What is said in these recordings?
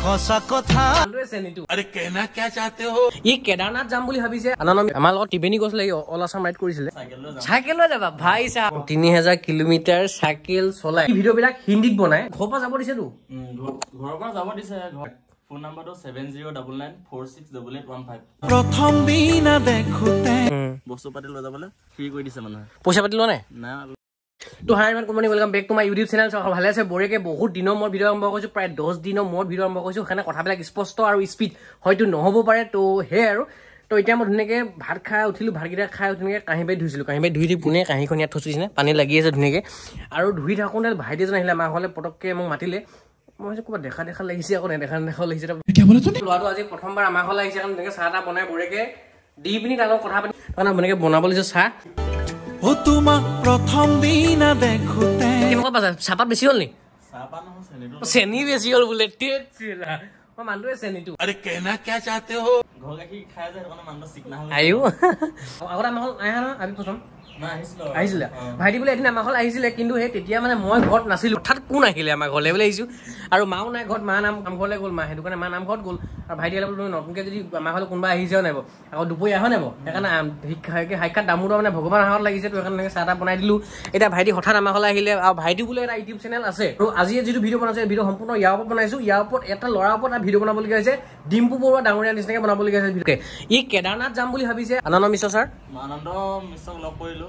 পইচা পাতি লোৱা নাই তো hi Iman company welcome back to my YouTube channel চাওক ভালে আছে বৰেকে বহুত দিনৰ মই ভিডিঅ' আৰম্ভ কৰিছো প্ৰায় দহ দিনৰ মই ভিডিঅ' আৰম্ভ কৰিছোঁ কথা কথাবিলাক স্পষ্ট আৰু স্পীড হয়তো নহ'ব পাৰে তো সেয়ে আৰু তো এতিয়া মই ধুনীয়াকৈ ভাত খাই উঠিলোঁ ভাতকেইটা খাই ধুনীয়াকৈ কাঁহী বাৰী ধুইছিলোঁ কাঁহী বাৰী ধুই দি পোনে কাঁহীখন ইয়াত থৈছিলে পানী লাগি আছে ধুনীয়াকৈ আৰু ধুই থাকোঁতে ভাইটি এজন আহিলে আমাৰ ঘৰলে পটককৈ মোক মাতিলে মই ভাবিছোঁ ক'ৰবাত দেখা দেখা লাগিছে আকৌ নেদেখা দেখা লাগিছে লোৱাটো আজি প্ৰথমবাৰ আমাৰ ঘৰলৈ আহিছে কাৰণে তেনেকৈ চাহ এটা বনাই বৰেকৈ দি পিনি তাৰ লগত কথা পাতি তাৰমানে এনেকৈ বনাব লাগিছে চাহ ও তোমাক প্ৰথম দিনা দেখোতে কেনেকুৱা পাইছা চাহপাত বেছি হল নি চেনি বেছি হল বোলে মানুহে চেনিটো আৰে কেনেকে যাতে হ'ল ঘৰ গাখীৰ খাই যায় মানুহ চিকনা আইও আগতে আমাৰ হ'ল আহা নহয় আমি প্ৰথম আহিছিলে ভাইটি বোলে এদিন আমাৰ ঘৰলৈ আহিছিলে কিন্তু সেই তেতিয়া মানে মই ঘৰত নাছিলো অৰ্থাৎ কোন আহিলে আমাৰ ঘৰলৈ বুলি আহিছোঁ আৰু মাও নাই ঘৰত মা নাম নামঘৰলৈ গ'ল মা সেইটো কাৰণে মা নামঘৰত গ'ল আৰু ভাইটি বোলো নতুনকৈ যদি আমাৰ ঘৰলৈ কোনোবা আহি যাওঁ নাইব আকৌ দুপৰীয়া হয় নাইব সেইকাৰণে শিক্ষা সাক্ষাৎ দামোদৰ মানে ভগৱান হাতত লাগিছে তো সেইকাৰণে এনেকৈ চাহ এটা বনাই দিলোঁ এতিয়া ভাইটি হঠাৎ আমাৰ ঘৰলৈ আহিলে আৰু ভাইটি বোলে এটা ইউটিউব চেনেল আছে আৰু আজি যিটো ভিডিঅ' বনাইছে ভিডিঅ' সম্পূৰ্ণ ইয়াৰ ওপৰত বনাইছোঁ ইয়াৰ ওপৰত এটা ল'ৰাৰ ওপৰত এটা ভিডিঅ' বনাবলগীয়া হৈছে ডিম্পু বৰুৱা ডাঙৰীয়া নিচিনাকৈ বনাবলগীয়া হৈছে ই কেদাৰনাথ যাম বুলি ভাবিছে আনন্দ মিশ্ৰ ছাৰ আনন্দ মিশ্ৰক লগ কৰিলোঁ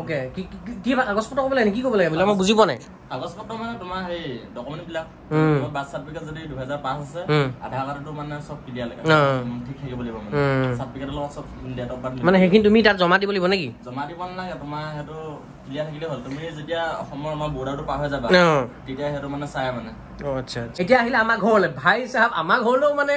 ওকে কি কি কাগজ পত্ৰ ক'ব লাগে কি ক'ব লাগে বোলে মই বুজি পোৱা নাই কাগজ পত্ৰ মানে তোমাৰ সেই ডকুমেণ্ট বিলাক তোমাৰ বাৰ্থ চাৰ্টিফিকেট যদি দুহেজাৰ পাঁচ আছে আধাৰ কাৰ্ডটো মানে চব ক্লিয়াৰ লাগে ঠিক থাকিব লাগিব মানে চাৰ্টিফিকেটৰ লগত চব ডেট অফ বাৰ্থ মানে সেইখিনি তুমি তাত জমা দিব লাগিব নেকি জমা দিব নালাগে তোমাৰ সেইটো ক্লিয়াৰ থাকিলে হ'ল তুমি যেতিয়া অসমৰ আমাৰ বৰ্ডাৰটো পাৰ হৈ যাবা তেতিয়া সেইটো মানে চাই মানে এতিয়া আহিলে আমাৰ ঘৰলৈ ভাই চাহাব আমাৰ ঘৰলৈও মানে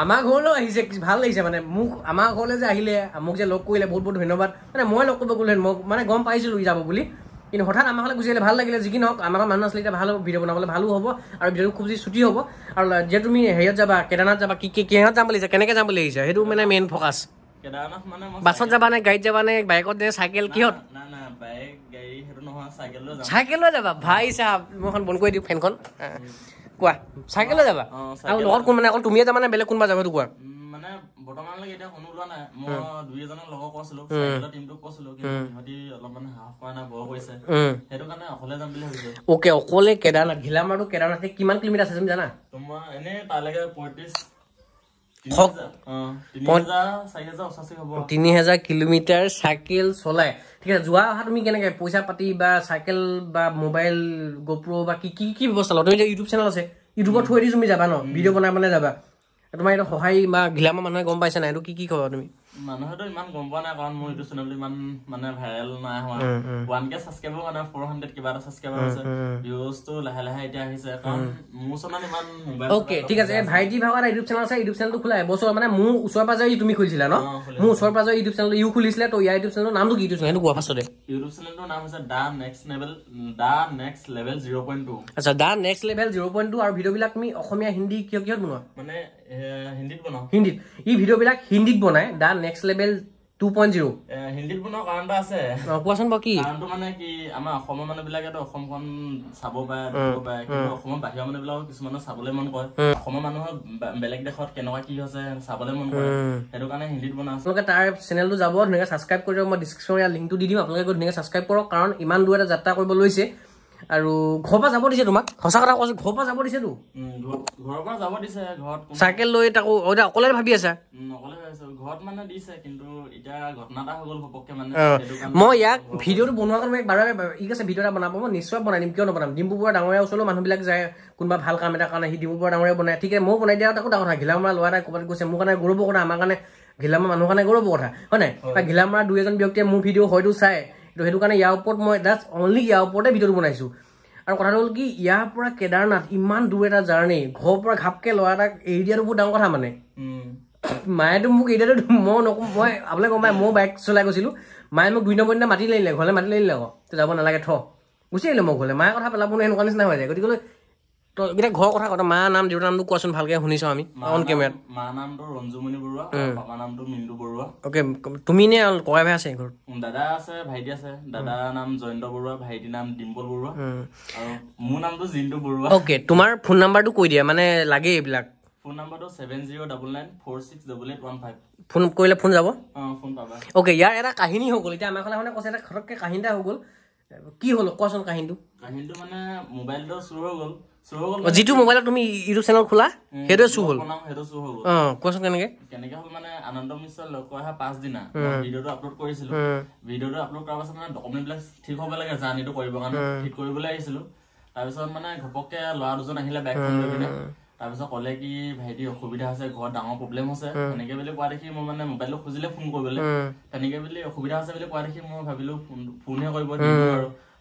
আমাৰ ঘৰলৈও আহিছে ভাল লাগিছে মানে মোক আমাৰ ঘৰলৈ যে আহিলে মোক যে লগ কৰিলে বহুত বহুত ধন্যবাদ মানে মই লগ কৰিব গ'লোহেঁতেন মোক মানে গম পাইছিলোঁ যাব বুলি কিন্তু হঠাৎ আমাৰ ঘৰলৈ গুচি আহিলে ভাল লাগিলে যি কি নহওক আমাৰ মানুহ আছিলে এতিয়া ভাল হ'ব ভিডিঅ' বনাবলৈ ভালো হ'ব আৰু ভিডিঅ'টো খুব যদি ছুটি হ'ব আৰু যেতিয়া তুমি হেৰিয়ত যাবা কেদাৰনাথ যাবা কি কেদাৰনাথ যাম বুলি আহিছা কেনেকৈ যাম বুলি আহিছা সেইটো মানে মেইন ফ'কাচ বাছত যাবা নে গাড়ীত যাবা নে বাইকত নে চাইকেল কিহত চাইকেল লৈ যাবা ভাই চাহ মই এখন বন্ধ কৰি দিওঁ ফেনখন কোৱা চাইকেলে যাবা আৰু লগত কোন মানে অকল তুমিয়ে যাবা নে বেলেগ কোনোবা যাব সেইটো কোৱা অকলে কেদাৰনাথ ঘিলামাৰটো কেদাৰনাথ কিমান কিলোমিটাৰ আছে তুমি জানা তোমাৰ এনেই তালৈকে পঁয়ত্ৰিছ তিনি হাজাৰ কিলোমিটাৰ চাইকেল চলাই ঠিক আছে যোৱা অহা তুমি কেনেকে পইচা পাতি বা চাইকেল বা মোবাইল গপুৰ বা কি কি কি ব্যৱস্থা লওঁ তুমি যে ইউটিউব চেনেল আছে ইউটিউবত থৈ দি তুমি যাবা ন ভিডিঅ' বনাই মানে যাবা তোমাৰ এইটো সহায় বা ঘিলামা মানুহে গম পাইছে নাই এইটো কি কি কবা তুমি মানুহেতো ইমান গম পোৱা নাই কাৰণ মোৰ এইটো চেনেলটো ইমান মানে ভাইৰেল নাই হোৱা ওৱান কে ছাবস্ক্ৰাইবাৰ মানে ফ'ৰ হাণ্ড্ৰেড কিবা এটা ছাবস্ক্ৰাইবাৰ আছে ভিউজটো লাহে লাহে এতিয়া আহিছে কাৰণ মোৰ চেনেল ইমান অ'কে ঠিক আছে এই ভাইটি ভাগৰ এটা ইউটিউব চেনেল আছে ইউটিউব চেনেলটো খোলা এবছৰ মানে মোৰ ওচৰ পাজৰে তুমি খুলিছিলা ন মোৰ ওচৰ পাজৰে ইউটিউব চেনেলটো ইউ খুলিছিলে তো ইয়াৰ ইউটিউব চেনেলটো নামটো কি ইউটিউব চেনেল কোৱা পাছতে ইউটিউব চেনেলটোৰ নাম হৈছে the next level the next level zero' point two আচ্ছা the next level zero' point two আৰু ভিডিঅ'বিলাক তুমি অসমীয়া হিন্দী কিয় কিহত বনোৱা মানে হিন্দীত বনাওঁ হিন্দীত ই ভিডিঅ'বিলাক হিন্দীত বনায় the next level two point zero' হিন্দীত বনোৱা কাৰণ এটা আছে কোৱাচোন বাৰু কি কাৰণটো মানে কি আমাৰ অসমৰ মানুহবিলাকেতো অসমখন চাব পাৰে কিন্তু অসমৰ বাহিৰৰ মানুহবিলাকক কিছুমানে চাবলৈ মন কৰে অসমৰ মানুহৰ বেলেগ দেশত কেনেকুৱা কি হৈছে চাবলৈ মন কৰে সেইটো কাৰণে হিন্দীত বনোৱা আপোনালোকে তাৰ চেনেলটো যাব ধুনীয়াকৈ ছাবস্ক্ৰাইব কৰি দিয়ক মই ডিছক্ৰিপশ্যনত ইয়াৰ লিংকটো দি দিম আপোনালোকে ধুনীয়াকৈ ছাবস্ক্ৰাইব কৰক কাৰণ ইমান দূৰ এটা যাত্ৰা কৰিব লৈছে আৰু ঘৰৰ পৰা যাব দিছে তোমাক সঁচা কথা কৈছো ঘৰৰ পৰা যাব দিছে ঘৰত চাইকেল লৈ তাকো অকলে ভাবি আছা মই ইয়াক ভিডিঅ'টো বনোৱাৰ কাৰণে বাৰে বাৰে ঠিক আছে ভিডিঅ' এটা বনাব মই নিশ্চয় বনাই দিম কিয় নবনাম ডিম্পু বৰুৱা ডাঙৰীয়া ওচৰলৈ মানুহবিলাক যায় কোনোবা ভাল কাম এটা কাৰণে সি ডিম্পু বৰুৱা ডাঙৰীয়া বনায় ঠিক আছে মোৰ বনাই দিয়া তাকো ডাঙৰ কথা ঘিলামৰা ল'ৰা এটা ক'ৰবাত গৈছে মোৰ কাৰণে গৌৰৱৰ কথা আমাৰ কাৰণে ঘিলামৰা মানুহৰ কাৰণে গৌৰৱৰ কথা হয়নে ঘিলামৰা দুই এজন ব্যক্তিয়ে মোৰ ভিডিঅ' হয়তো চায় তো সেইটো কাৰণে ইয়াৰ ওপৰত মই জাষ্ট অনলি ইয়াৰ ওপৰতে ভিডিঅ'টো বনাইছোঁ আৰু কথাটো হ'ল কি ইয়াৰ পৰা কেদাৰনাথ ইমান দূৰ এটা জাৰ্ণি ঘৰৰ পৰা ঘাপকে ল'ৰা এটা এৰি দিয়াটো বহুত ডাঙৰ কথা মানে মায়েতো মোক এতিয়াতো মই নকওঁ মই আপোনালোকে গম পাই মই বাইক চলাই গৈছিলোঁ মায়ে মোক দুই নম্বৰ দিনা মাতি আহিলে ঘৰলৈ মাতিলে আহিলে আকৌ যাব নালাগে থ ঘুচি আহিলে মই ঘৰলৈ মায়ে কথা পেলাব নোৱাৰে সেনেকুৱা নিচিনা হৈ যায় গতিকে তো ঘৰৰ কথা কথা মা নাম দেউতাৰ নামটো কোৱাচোন ভালকে শুনিছ আমি অন কেমেৰাত মা নামটো ৰঞ্জুমণি বৰুৱা পাপা নামটো মিন্টু বৰুৱা অকে তুমি নে ককাই আছে ঘৰত দাদা আছে ভাইটি আছে দাদা নাম জয়ন্ত বৰুৱা ভাইটি নাম ডিম্পল বৰুৱা মোৰ নামটো জিন্তু বৰুৱা অকে তোমাৰ ফোন নাম্বাৰটো কৈ দিয়া মানে লাগে এইবিলাক ফোন নাম্বাৰটো seven zero' double nine four six phone কৰিলে ফোন ইয়াৰ এটা কাহিনী হৈ গ'ল আমাৰ ফালে কৈছে এটা ঘটককৈ কাহিনী এটা কি হ'ল কোৱাচোন কাহিনীটো কাহিনীটো মানে মোবাইলটো চুৰ হৈ যিটো মোবাইলত তুমি ইউটিউব চেনেল খোলা সেইটোৱে চু হ'ল কোৱাচোন কেনেকে অসুবিধা আছে ঘৰত বুলি কোৱা দেখি মোবাইলটো খুজিলে তেনেকে বুলি অসুবিধা আছে বুলি কোৱা দেখি মই ভাবিলো ফোনহে কৰিব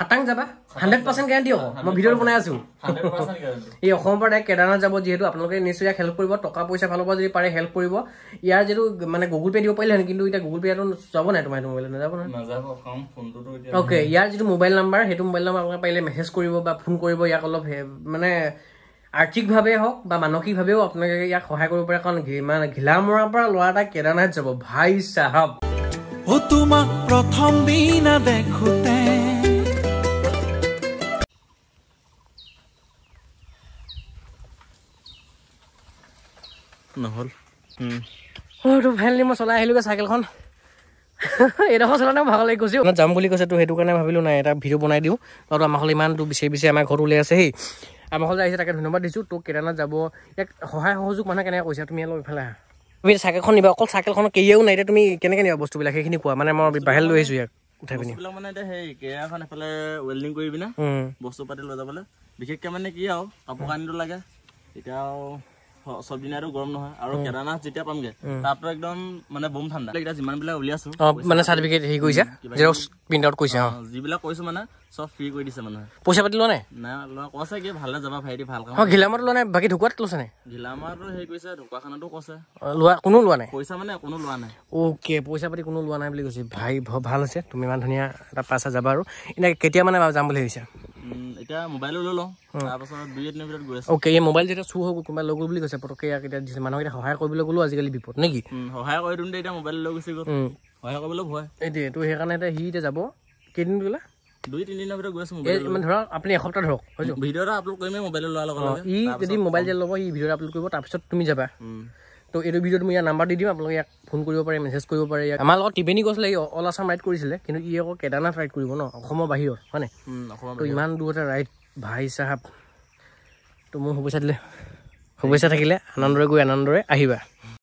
খাটাং যাবা হাণ্ড্ৰেড পাৰ্চেণ্ট গেৰাণ্টি হ'ব মই ভিডিঅ'টো বনাই আছো এই অসমৰ পৰা ডাইৰেক্ট কেদাৰনাথ যাব যিহেতু আপোনালোকে নিশ্চয় হেল্প কৰিব টকা পইচা ফালৰ পৰা যদি পাৰে হেল্প কৰিব ইয়াৰ যিটো মানে গুগল পে' দিব পাৰিলেহেঁতেন কিন্তু এতিয়া গুগল পে'টো যাব নাই তোমাৰ সেইটো মোবাইলত নাযাব নহয় অ'কে ইয়াৰ যিটো মোবাইল নাম্বাৰ সেইটো মোবাইল নাম্বাৰ আপোনাক পাৰিলে মেছেজ কৰিব বা ফোন কৰিব ইয়াক অলপ মানে আৰ্থিকভাৱে হওক বা মানসিকভাৱেও আপোনালোকে ইয়াক সহায় কৰিব পাৰে কাৰণ মানে ঘিলামৰাৰ পৰা ল'ৰা এটা কেদাৰনাথ যাব ভাই চাহাব নহল ফাইনেলি মই চলাই আহিলোগৈ চাইকেলখন এইডোখৰ চলাওঁতে ভাগ লাগি গৈছোঁ ইমান যাম বুলি কৈছে তো সেইটো কাৰণে ভাবিলোঁ নাই এটা ভিডিঅ' বনাই দিওঁ তাৰপৰা আমাৰ হ'লে ইমানটো বিচাৰি বিচাৰি আমাৰ ঘৰত ওলাই আছেহি আমাৰ হ'লে আহিছে তাকে ধন্যবাদ দিছোঁ তোক কেদাৰনাথ যাব ইয়াক সহায় সহযোগ মানুহে কেনেকৈ কৈছে তুমি অলপ ইফালে আহা তুমি চাইকেলখন নিবা অকল চাইকেলখনৰ কেৰিয়াৰো নাই এতিয়া তুমি কেনেকৈ নিবা বস্তুবিলাক সেইখিনি কোৱা মানে মই বাহিৰ লৈ আহিছোঁ ইয়াক উঠাই পিনি মানে এতিয়া সেই কেৰিয়াৰখন এফালে ৱেল্ডিং কৰি পিনে বস্তু পাতি লৈ যাবলৈ বিশেষকৈ মানে কি আৰু কাপোৰ কানিটো লাগে এতিয়া আৰু চব দিনাইটো গৰম নহয় আৰু কেদাৰনাথ যেতিয়া পামগে তাততো একদম মানে বম ঠাণ্ডা এতিয়া যিমানবিলাক উলিয়াইছো মানে চাৰ্টিফিকেট হেৰি কৰিছা প্ৰিণ্ট আউট কৰিছে যিবিলাক কৈছো মানে চব ফ্ৰী কৰি দিছে মানুহে পইচা পাতি লোৱা নাই কৈছে কি ভালে যাবা ভাইটি ভাল কাম ঘিলামাৰত লোৱা নাই বাকী ঢুকুৱাত লৈছে নাই ঘিলামাৰতো হেৰি কৈছে ঢুকুৱাখানাতো কৈছে লোৱা কোনো লোৱা নাই পইচা মানে কোনো লোৱা নাই অ'কে পইচা পাতি কোনো লোৱা নাই বুলি কৈছে ভাই ভাল হৈছে তুমি ইমান ধুনীয়া এটা পাইছা যাবা আৰু এনেকৈ কেতিয়া মানে যাম বুলি ভাবিছা আপুনি এসপ্তাহ ধৰক ই যদি মোবাইল যে ল'ব সি ভিডিঅ' আপলোড কৰিব তাৰপিছত তুমি যাবা তো এইটো ভিডিঅ'ত মই ইয়াৰ নাম্বাৰ দি দিম আপোনালোকে ইয়াক ফোন কৰিব পাৰে মেছেজ কৰিব পাৰে ইয়াক আমাৰ লগত ত্ৰিবেণী গৈছিলে ই অল আছাম ৰাইড কৰিছিলে কিন্তু ই আকৌ কেদাৰনাথ ৰাইড কৰিব ন অসমৰ বাহিৰত হয়নে তো ইমান দূৰতে ৰাইড ভাই চাহাব তো মোৰ শুভেচ্ছা দিলে শুভেচ্ছা থাকিলে আনন্দৰে গৈ আনন্দৰে আহিবা